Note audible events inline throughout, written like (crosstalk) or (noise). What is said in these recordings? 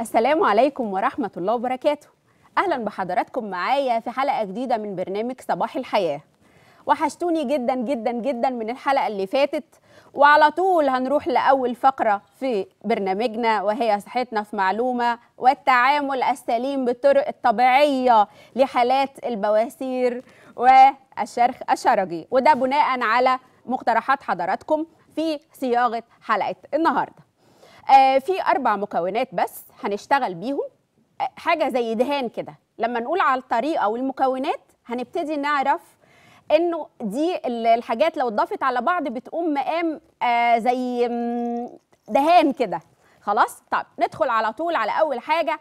السلام عليكم ورحمة الله وبركاته أهلا بحضراتكم معايا في حلقة جديدة من برنامج صباح الحياة وحشتوني جدا جدا جدا من الحلقة اللي فاتت وعلى طول هنروح لأول فقرة في برنامجنا وهي صحتنا في معلومة والتعامل السليم بالطرق الطبيعية لحالات البواسير والشرخ الشرجي وده بناء على مقترحات حضراتكم في صياغة حلقة النهارده آه، في اربع مكونات بس هنشتغل بيهم آه، حاجه زي دهان كده لما نقول على الطريقه والمكونات هنبتدي نعرف انه دي الحاجات لو اتضافت على بعض بتقوم مقام آه، زي دهان كده خلاص طب ندخل على طول على اول حاجه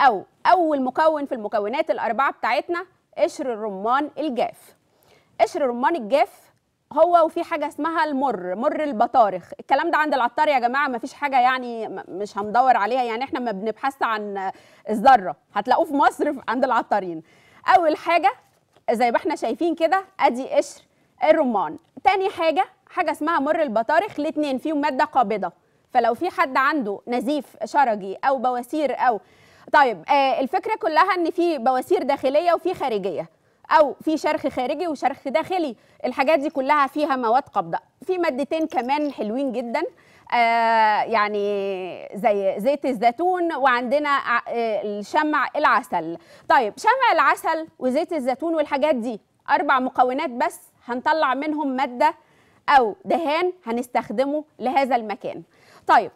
او اول مكون في المكونات الاربعه بتاعتنا قشر الرمان الجاف قشر الرمان الجاف هو وفي حاجه اسمها المر مر البطارخ الكلام ده عند العطار يا جماعه ما فيش حاجه يعني مش هندور عليها يعني احنا ما بنبحث عن الذره هتلاقوه في مصر (laughs) عند العطارين اول حاجه زي ما احنا شايفين كده ادي قشر الرمان تاني حاجه حاجه اسمها مر البطارخ الاثنين فيهم ماده قابضه فلو في حد عنده نزيف شرجي او بواسير او طيب آه الفكره كلها ان في بواسير داخليه وفي خارجيه او في شرخ خارجي وشرخ داخلي الحاجات دي كلها فيها مواد قبضه في مادتين كمان حلوين جدا آه يعني زي زيت الزيتون وعندنا آه، الشمع العسل طيب شمع العسل وزيت الزيتون والحاجات دي اربع مكونات بس هنطلع منهم ماده او دهان هنستخدمه لهذا المكان طيب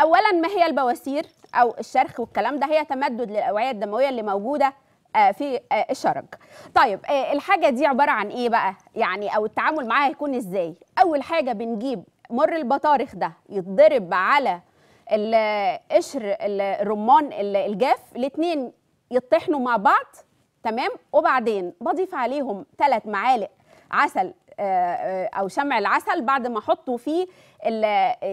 اولا ما هي البواسير او الشرخ والكلام ده هي تمدد للاوعيه الدمويه اللي موجوده آه، في آه، الشرج طيب آه، الحاجه دي عباره عن ايه بقى يعني او التعامل معاها هيكون ازاي اول حاجه بنجيب مر البطارخ ده يتضرب على القشر الرمان الجاف الاثنين يطحنوا مع بعض تمام وبعدين بضيف عليهم ثلاث معالق عسل او شمع العسل بعد ما احطه فيه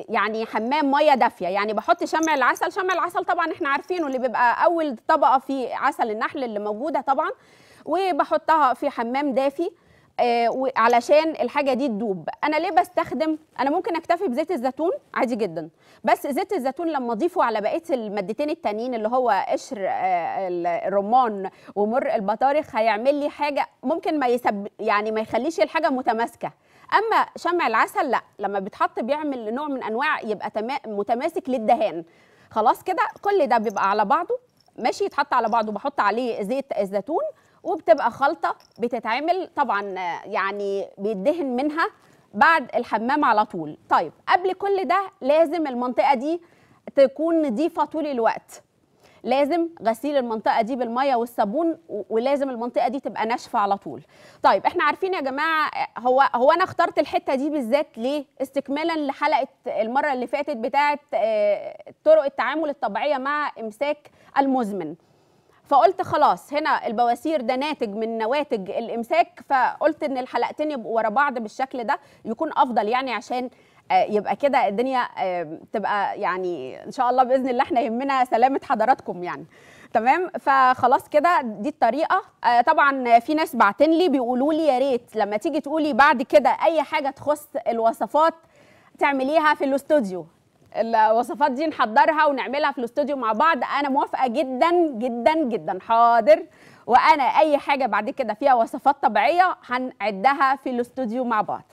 يعني حمام ميه دافيه يعني بحط شمع العسل شمع العسل طبعا احنا عارفينه اللي بيبقى اول طبقه في عسل النحل اللي موجوده طبعا وبحطها في حمام دافي آه علشان الحاجه دي تدوب انا ليه بستخدم انا ممكن اكتفي بزيت الزيتون عادي جدا بس زيت الزيتون لما اضيفه على بقيه المادتين التانيين اللي هو قشر آه الرمان ومر البطارخ هيعمل لي حاجه ممكن ما يسب يعني ما يخليش الحاجه متماسكه اما شمع العسل لا لما بيتحط بيعمل نوع من انواع يبقى متماسك للدهان خلاص كده كل ده بيبقى على بعضه ماشي يتحط على بعضه بحط عليه زيت الزيتون وبتبقى خلطه بتتعمل طبعا يعني بيدهن منها بعد الحمام على طول طيب قبل كل ده لازم المنطقه دي تكون نظيفه طول الوقت لازم غسيل المنطقه دي بالميه والصابون ولازم المنطقه دي تبقى ناشفه على طول طيب احنا عارفين يا جماعه هو هو انا اخترت الحته دي بالذات ليه استكمالا لحلقه المره اللي فاتت بتاعه آه، طرق التعامل الطبيعيه مع امساك المزمن فقلت خلاص هنا البواسير ده ناتج من نواتج الامساك فقلت ان الحلقتين يبقوا ورا بعض بالشكل ده يكون افضل يعني عشان آه، يبقى كده الدنيا آه، تبقى يعني ان شاء الله باذن الله احنا يهمنا سلامه حضراتكم يعني تمام فخلاص كده دي الطريقه آه، طبعا في ناس بعتن لي بيقولوا لي يا ريت لما تيجي تقولي بعد كده اي حاجه تخص الوصفات تعمليها في الاستوديو الوصفات دي نحضرها ونعملها في الاستوديو مع بعض انا موافقه جدا جدا جدا حاضر وانا اي حاجه بعد كده فيها وصفات طبيعيه هنعدها في الاستوديو مع بعض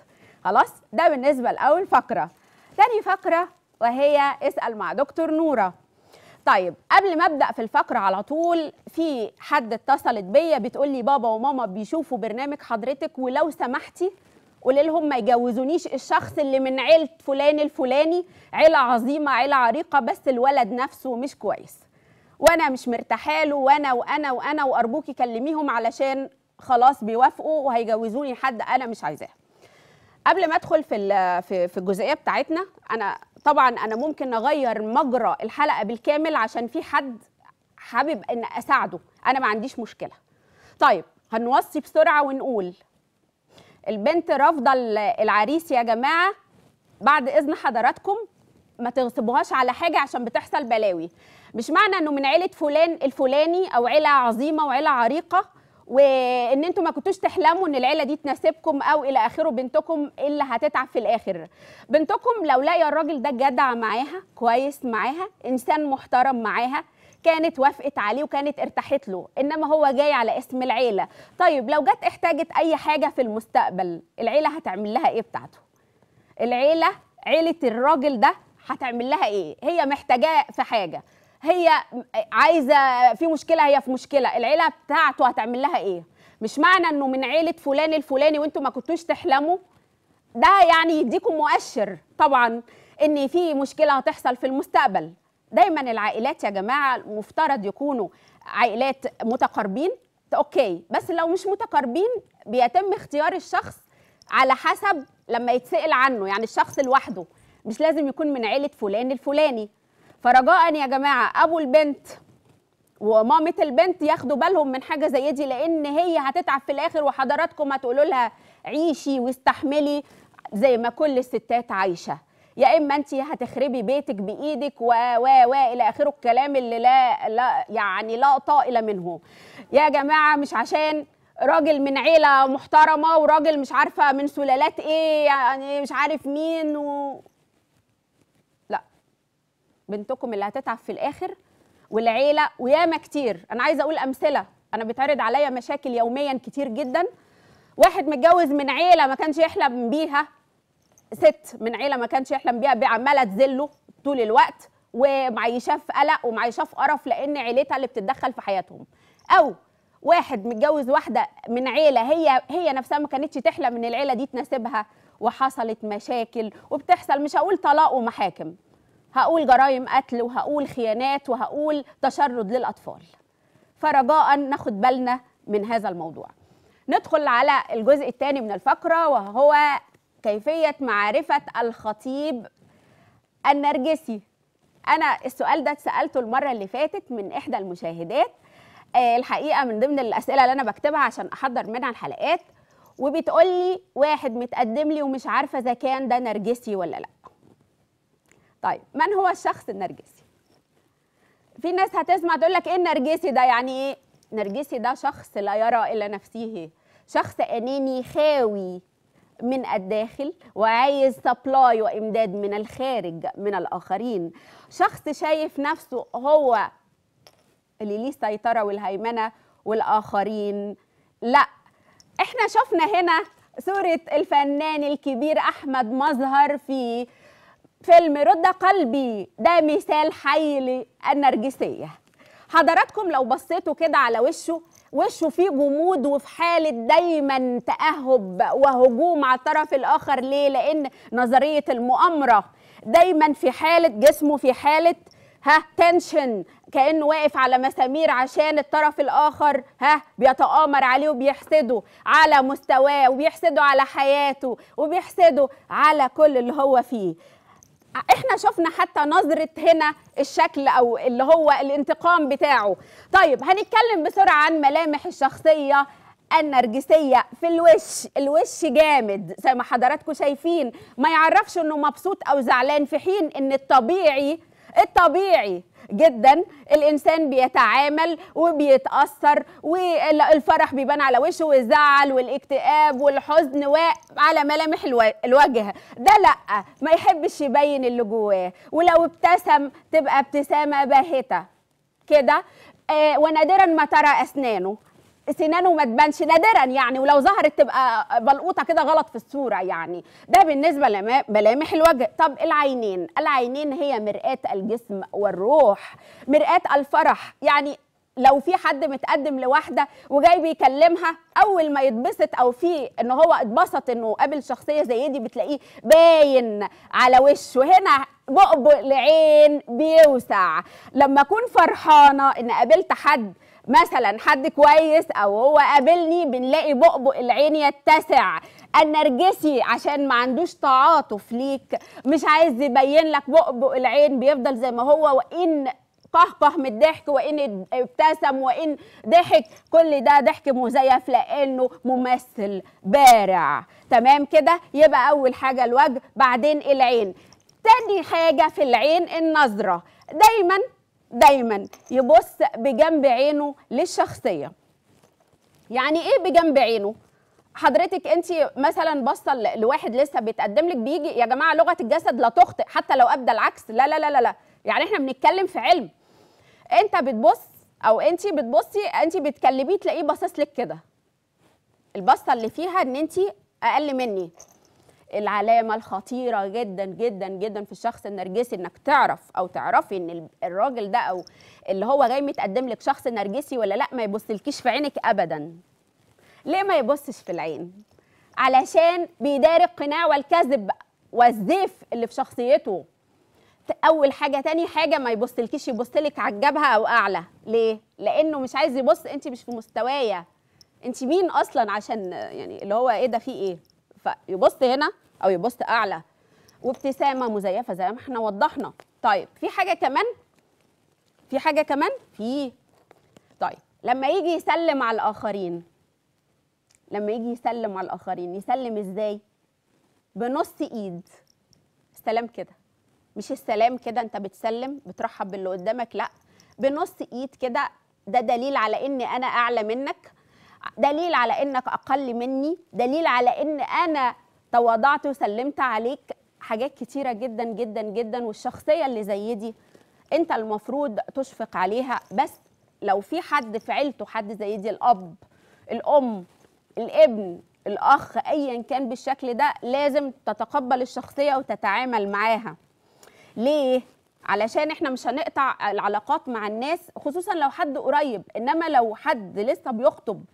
خلاص ده بالنسبه لاول فقره تاني فقره وهي اسال مع دكتور نوره طيب قبل ما ابدا في الفقره على طول في حد اتصلت بيا بتقول لي بابا وماما بيشوفوا برنامج حضرتك ولو سمحتي قولي لهم ما يجوزونيش الشخص اللي من عيله فلان الفلاني عيله عظيمه عيله عريقه بس الولد نفسه مش كويس وانا مش مرتاحه له وانا وانا وانا وارجوكي كلميهم علشان خلاص بيوافقوا وهيجوزوني حد انا مش عايزاه قبل ما ادخل في في الجزئيه بتاعتنا انا طبعا انا ممكن اغير مجرى الحلقه بالكامل عشان في حد حابب ان اساعده انا ما عنديش مشكله طيب هنوصي بسرعه ونقول البنت رافضه العريس يا جماعه بعد اذن حضراتكم ما تغصبوهاش على حاجه عشان بتحصل بلاوي مش معنى انه من عيله فلان الفلاني او عيله عظيمه وعيله عريقه وان انتم ما كنتوش تحلموا ان العيله دي تناسبكم او الى اخره بنتكم اللي هتتعب في الاخر بنتكم لو لاقي الراجل ده جدع معاها كويس معاها انسان محترم معاها كانت وافقت عليه وكانت ارتاحت له انما هو جاي على اسم العيله طيب لو جت احتاجت اي حاجه في المستقبل العيله هتعمل لها ايه بتاعته العيله عيله الراجل ده هتعمل لها ايه هي محتاجاه في حاجه هي عايزه في مشكله هي في مشكله العيله بتاعته هتعمل لها ايه مش معنى انه من عيله فلان الفلاني وانتم ما كنتوش تحلموا ده يعني يديكم مؤشر طبعا ان في مشكله هتحصل في المستقبل دايما العائلات يا جماعه مفترض يكونوا عائلات متقاربين اوكي بس لو مش متقاربين بيتم اختيار الشخص على حسب لما يتسال عنه يعني الشخص لوحده مش لازم يكون من عيله فلان الفلاني فرجاء يا جماعه ابو البنت ومامة البنت ياخدوا بالهم من حاجه زي دي لان هي هتتعب في الاخر وحضراتكم هتقولوا لها عيشي واستحملي زي ما كل الستات عايشه يا اما انت هتخربي بيتك بايدك و و و الى اخره الكلام اللي لا, لا يعني لا طائل منه يا جماعه مش عشان راجل من عيله محترمه وراجل مش عارفه من سلالات ايه يعني مش عارف مين و... بنتكم اللي هتتعب في الاخر والعيله وياما كتير انا عايزه اقول امثله انا بيتعرض عليا مشاكل يوميا كتير جدا واحد متجوز من عيله ما كانش يحلم بيها ست من عيله ما كانش يحلم بيها عماله تذله طول الوقت ومعيشاه في قلق ومعيشاه في قرف لان عيلتها اللي بتتدخل في حياتهم او واحد متجوز واحده من عيله هي هي نفسها ما كانتش تحلم ان العيله دي تناسبها وحصلت مشاكل وبتحصل مش هقول طلاق ومحاكم هقول جرائم قتل وهقول خيانات وهقول تشرد للاطفال فرجاء ناخد بالنا من هذا الموضوع ندخل على الجزء الثاني من الفقره وهو كيفيه معرفه الخطيب النرجسي انا السؤال ده اتسالته المره اللي فاتت من احدى المشاهدات آه، الحقيقه من ضمن الاسئله اللي انا بكتبها عشان احضر منها الحلقات وبتقول لي واحد متقدم لي ومش عارفه اذا كان ده نرجسي ولا لا طيب من هو الشخص النرجسي في ناس هتسمع تقول لك ايه النرجسي ده يعني ايه نرجسي ده شخص لا يرى الا نفسه شخص اناني خاوي من الداخل وعايز سبلاي وامداد من الخارج من الاخرين شخص شايف نفسه هو اللي ليه سيطره والهيمنه والاخرين لا احنا شفنا هنا صوره الفنان الكبير احمد مظهر في فيلم رد قلبي ده مثال حي للنرجسيه حضراتكم لو بصيتوا كده على وشه وشه فيه جمود وفي حالة دايما تأهب وهجوم على الطرف الآخر ليه؟ لأن نظرية المؤامرة دايما في حالة جسمه في حالة ها تنشن كانه واقف على مسامير عشان الطرف الاخر ها بيتامر عليه وبيحسده على مستواه وبيحسده على حياته وبيحسده على كل اللي هو فيه احنا شفنا حتى نظره هنا الشكل او اللي هو الانتقام بتاعه طيب هنتكلم بسرعه عن ملامح الشخصيه النرجسيه في الوش الوش جامد زي ما حضراتكم شايفين ما يعرفش انه مبسوط او زعلان في حين ان الطبيعي الطبيعي جدا الانسان بيتعامل وبيتاثر والفرح بيبان على وشه والزعل والاكتئاب والحزن وعلى ملامح الوجه ده لا ما يحبش يبين اللي جواه ولو ابتسم تبقى ابتسامه باهته كده آه، ونادرا ما ترى اسنانه سنانه ما تبانش نادرا يعني ولو ظهرت تبقى بلقوطه كده غلط في الصوره يعني ده بالنسبه لملامح الوجه طب العينين العينين هي مرآة الجسم والروح مرآة الفرح يعني لو في حد متقدم لواحده وجاي بيكلمها اول ما يتبسط او في ان هو اتبسط انه قابل شخصيه زي دي بتلاقيه باين على وشه هنا بؤبؤ لعين بيوسع لما اكون فرحانه ان قابلت حد مثلا حد كويس او هو قابلني بنلاقي بؤبؤ العين يتسع النرجسي عشان ما عندوش تعاطف ليك مش عايز يبين لك بؤبؤ العين بيفضل زي ما هو وان قهقه من الضحك وان ابتسم وان ضحك كل ده ضحك مزيف لانه ممثل بارع تمام كده يبقى اول حاجه الوجه بعدين العين تاني حاجة في العين النظرة دايما دايما يبص بجنب عينه للشخصية يعني ايه بجنب عينه؟ حضرتك انت مثلا باصه لواحد لسه بيتقدم لك بيجي يا جماعه لغه الجسد لا تخطئ حتى لو ابدا العكس لا لا لا لا, لا. يعني احنا بنتكلم في علم انت بتبص او انت بتبصي انت بتكلميه تلاقيه باصص لك كده البصه اللي فيها ان انت اقل مني العلامه الخطيره جدا جدا جدا في الشخص النرجسي انك تعرف او تعرفي ان الراجل ده او اللي هو جاي متقدم لك شخص نرجسي ولا لا ما يبصلكيش في عينك ابدا ليه ما يبصش في العين علشان بيداري القناع والكذب والزيف اللي في شخصيته اول حاجه تاني حاجه ما يبصلكيش يبصلك على الجبهه او اعلى ليه لانه مش عايز يبص انت مش في مستوايا انت مين اصلا عشان يعني اللي هو ايه ده في ايه فيبص هنا او يبص اعلى وابتسامه مزيفه زي ما احنا وضحنا طيب في حاجه كمان في حاجه كمان في طيب لما يجي يسلم على الاخرين لما يجي يسلم على الاخرين يسلم ازاي بنص ايد سلام كده مش السلام كده انت بتسلم بترحب باللي قدامك لا بنص ايد كده ده دليل على ان انا اعلى منك دليل على انك اقل مني دليل على ان انا تواضعت وسلمت عليك حاجات كتيره جدا جدا جدا والشخصيه اللي زي دي انت المفروض تشفق عليها بس لو في حد في عيلته حد زي دي الاب الام الابن الاخ ايا كان بالشكل ده لازم تتقبل الشخصيه وتتعامل معاها ليه علشان احنا مش هنقطع العلاقات مع الناس خصوصا لو حد قريب انما لو حد لسه بيخطب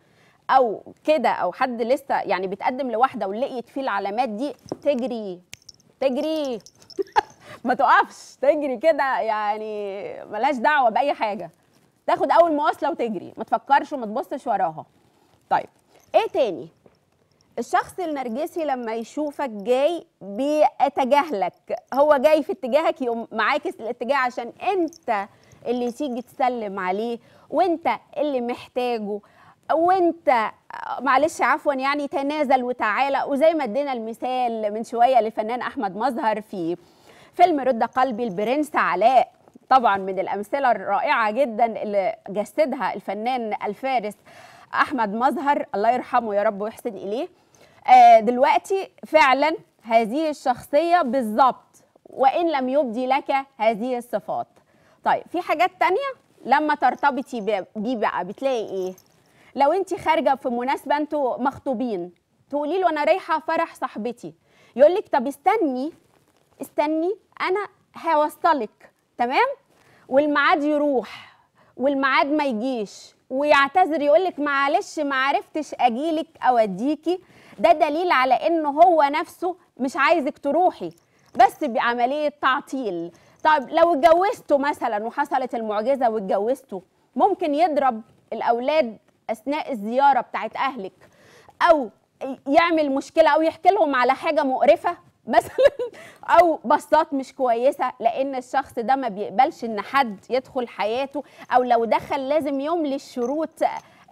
او كده او حد لسه يعني بتقدم لواحده ولقيت فيه العلامات دي تجري تجري (laughs) ما تقفش تجري كده يعني ملهاش دعوه باي حاجه تاخد اول مواصله وتجري ما تفكرش وما تبصش وراها طيب ايه تاني الشخص النرجسي لما يشوفك جاي بيتجاهلك هو جاي في اتجاهك يقوم معاكس الاتجاه عشان انت اللي تيجي تسلم عليه وانت اللي محتاجه وانت معلش عفوا يعني تنازل وتعالى وزي ما ادينا المثال من شويه للفنان احمد مظهر في فيلم رد قلبي البرنس علاء طبعا من الامثله الرائعه جدا اللي جسدها الفنان الفارس احمد مظهر الله يرحمه يا رب ويحسن اليه آه، دلوقتي فعلا هذه الشخصيه بالظبط وان لم يبدي لك هذه الصفات طيب في حاجات تانية لما ترتبطي بيه بقى بتلاقي ايه لو انت خارجه في مناسبه انتوا مخطوبين تقولي له انا رايحه فرح صاحبتي يقول لك طب استني استني انا هوصلك تمام والميعاد يروح والميعاد ما يجيش ويعتذر يقول لك معلش ما عرفتش اجيلك اوديكي ده دليل على ان هو نفسه مش عايزك تروحي بس بعمليه تعطيل طب لو اتجوزته مثلا وحصلت المعجزه واتجوزته ممكن يضرب الاولاد اثناء الزياره بتاعت اهلك او يعمل مشكله او يحكي لهم على حاجه مقرفه مثلا او بصات مش كويسه لان الشخص ده ما بيقبلش ان حد يدخل حياته او لو دخل لازم يملي الشروط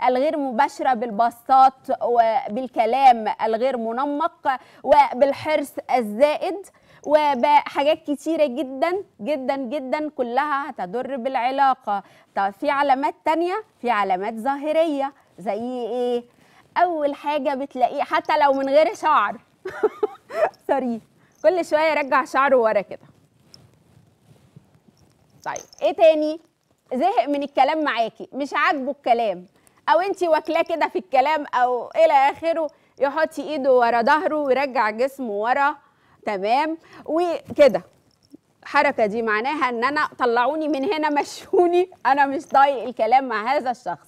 الغير مباشره بالبصات وبالكلام الغير منمق وبالحرص الزائد وبحاجات كتيرة جدا جدا جدا كلها هتضر بالعلاقة طب في علامات تانية في علامات ظاهرية زي ايه اول حاجة بتلاقيه حتى لو من غير شعر سوري (laughs) كل شوية يرجع شعره ورا كده طيب ايه تاني زهق من الكلام معاكي مش عاجبه الكلام او انت واكلاه كده في الكلام او الى اخره يحط ايده ورا ظهره ويرجع جسمه ورا تمام وكده الحركه دي معناها ان انا طلعوني من هنا مشوني انا مش طايق الكلام مع هذا الشخص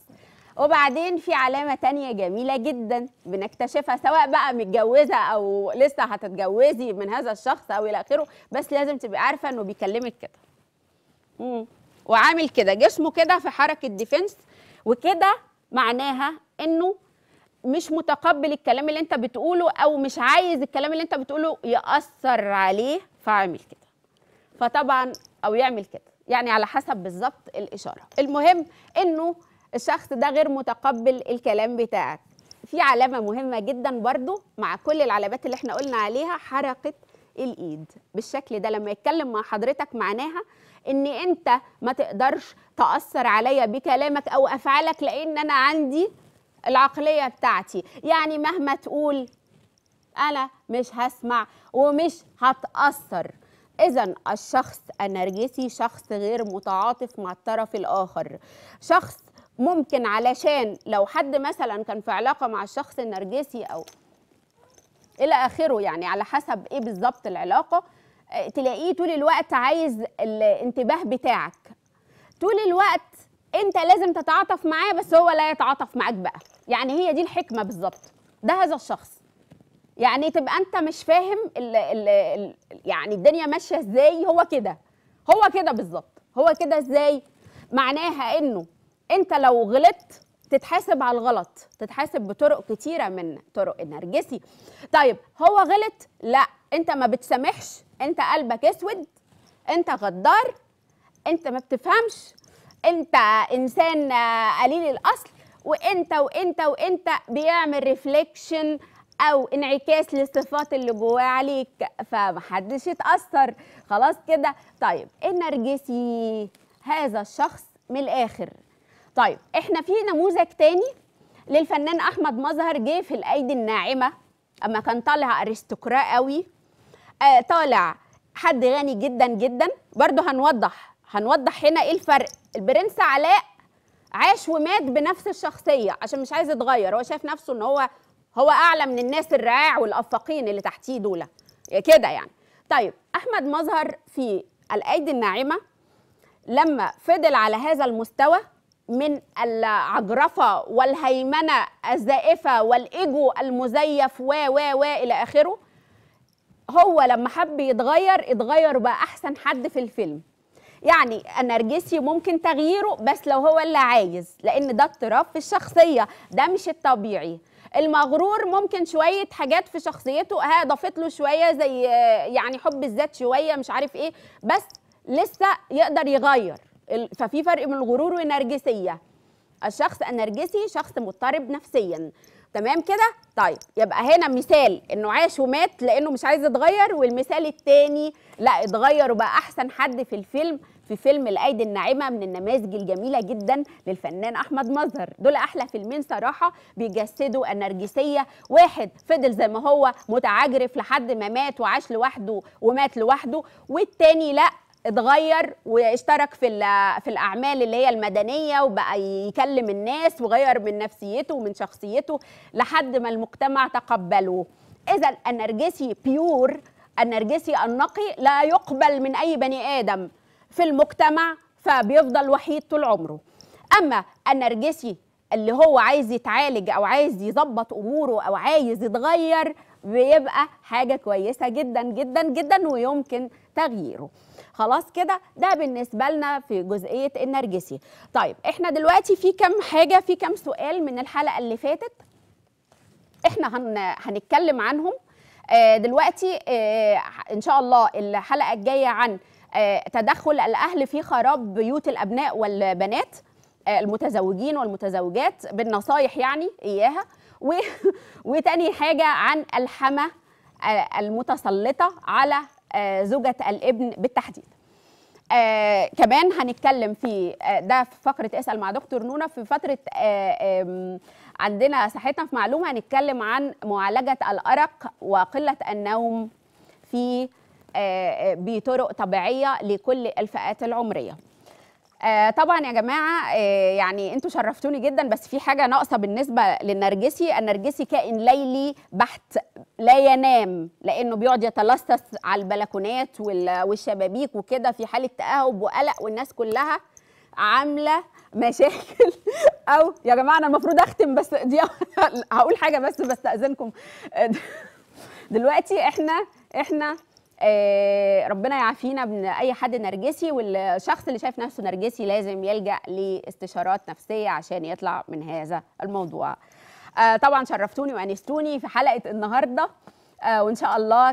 وبعدين في علامه تانية جميله جدا بنكتشفها سواء بقى متجوزه او لسه هتتجوزي من هذا الشخص او الى اخره بس لازم تبقي عارفه انه بيكلمك كده وعامل كده جسمه كده في حركه ديفنس وكده معناها انه مش متقبل الكلام اللي انت بتقوله او مش عايز الكلام اللي انت بتقوله ياثر عليه فاعمل كده فطبعا او يعمل كده يعني على حسب بالظبط الاشاره المهم انه الشخص ده غير متقبل الكلام بتاعك في علامه مهمه جدا برضو مع كل العلامات اللي احنا قلنا عليها حركه الايد بالشكل ده لما يتكلم مع حضرتك معناها ان انت ما تقدرش تاثر عليا بكلامك او افعالك لان انا عندي العقلية بتاعتي يعني مهما تقول أنا مش هسمع ومش هتأثر إذا الشخص النرجسي شخص غير متعاطف مع الطرف الآخر شخص ممكن علشان لو حد مثلا كان في علاقة مع الشخص النرجسي أو إلى آخره يعني على حسب إيه بالظبط العلاقة آه، تلاقيه طول الوقت عايز الانتباه بتاعك طول الوقت انت لازم تتعاطف معاه بس هو لا يتعاطف معاك بقى يعني هي دي الحكمه بالظبط ده هذا الشخص يعني تبقى انت مش فاهم الـ الـ الـ يعني الدنيا ماشيه ازاي هو كده هو كده بالظبط هو كده ازاي معناها انه انت لو غلطت تتحاسب على الغلط تتحاسب بطرق كتيرة من طرق النرجسي طيب هو غلط لا انت ما بتسامحش انت قلبك اسود انت غدار انت ما بتفهمش انت انسان آه، قليل الاصل وانت وانت وانت بيعمل ريفليكشن او انعكاس للصفات اللي جواه عليك فمحدش يتاثر خلاص كده طيب النرجسي هذا الشخص من الاخر طيب احنا في نموذج تاني للفنان احمد مظهر جه في الايدي الناعمه اما كان طالع ارستقراء قوي آه طالع حد غني جدا جدا برضه هنوضح هنوضح هنا ايه الفرق البرنس علاء عاش ومات بنفس الشخصيه عشان مش عايز يتغير هو شايف نفسه ان هو هو اعلى من الناس الرعاع والافاقين اللي تحتيه دول كده يعني طيب احمد مظهر في الايدي الناعمه لما فضل على هذا المستوى من العجرفه والهيمنه الزائفه والايجو المزيف و و و الى اخره هو لما حب يتغير اتغير بقى احسن حد في الفيلم يعني النرجسي ممكن تغييره بس لو هو اللي عايز لان ده اضطراب في الشخصيه ده مش الطبيعي المغرور ممكن شويه حاجات في شخصيته ها ضافت له شويه زي يعني حب الذات شويه مش عارف ايه بس لسه يقدر يغير ففي فرق من الغرور والنرجسيه الشخص النرجسي شخص مضطرب نفسيا تمام كده طيب يبقى هنا مثال انه عاش ومات لانه مش عايز يتغير والمثال التاني لا اتغير وبقى احسن حد في الفيلم في فيلم الايدي الناعمه من النماذج الجميله جدا للفنان احمد مظهر دول احلى فيلمين صراحه بيجسدوا النرجسيه واحد فضل زي ما هو متعجرف لحد ما مات وعاش لوحده ومات لوحده والتاني لا اتغير واشترك في في الاعمال اللي هي المدنيه وبقى يكلم الناس وغير من نفسيته ومن شخصيته لحد ما المجتمع تقبله اذا النرجسي بيور النرجسي النقي لا يقبل من اي بني ادم في المجتمع فبيفضل وحيد طول عمره اما النرجسي اللي هو عايز يتعالج او عايز يظبط اموره او عايز يتغير بيبقى حاجه كويسه جدا جدا جدا ويمكن تغييره خلاص كده ده بالنسبه لنا في جزئيه النرجسي طيب احنا دلوقتي في كام حاجه في كام سؤال من الحلقه اللي فاتت احنا هن... هنتكلم عنهم آه، دلوقتي آه، ان شاء الله الحلقه الجايه عن آه، تدخل الاهل في خراب بيوت الابناء والبنات آه، المتزوجين والمتزوجات بالنصايح يعني اياها و... (laughs) وتاني حاجه عن الحمى آه، المتسلطه على زوجة الابن بالتحديد آه كمان هنتكلم في ده في فقرة اسأل مع دكتور نونا في فترة آه عندنا صحتنا في معلومة هنتكلم عن معالجة الأرق وقلة النوم في آه، آه، بطرق طبيعيه لكل الفئات العمريه آه، طبعا يا جماعه يعني انتوا شرفتوني جدا بس في حاجه ناقصه بالنسبه للنرجسي النرجسي كائن ليلي بحت لا ينام لانه بيقعد يتلصص على البلكونات والشبابيك وكده في حاله تاهب وقلق والناس كلها عامله مشاكل (laughs) او يا جماعه انا المفروض اختم بس دي (laughs) هقول حاجه بس بستاذنكم (laughs) دلوقتي احنا احنا آه، ربنا يعافينا من اي حد نرجسي والشخص اللي شايف نفسه نرجسي لازم يلجا لاستشارات نفسيه عشان يطلع من هذا الموضوع آه، طبعا شرفتوني وانستوني في حلقه النهارده آه، وان شاء الله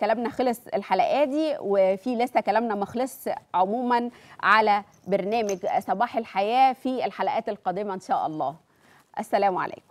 كلامنا خلص الحلقه دي وفي لسه كلامنا ما خلص عموما على برنامج صباح الحياه في الحلقات القادمه ان شاء الله السلام عليكم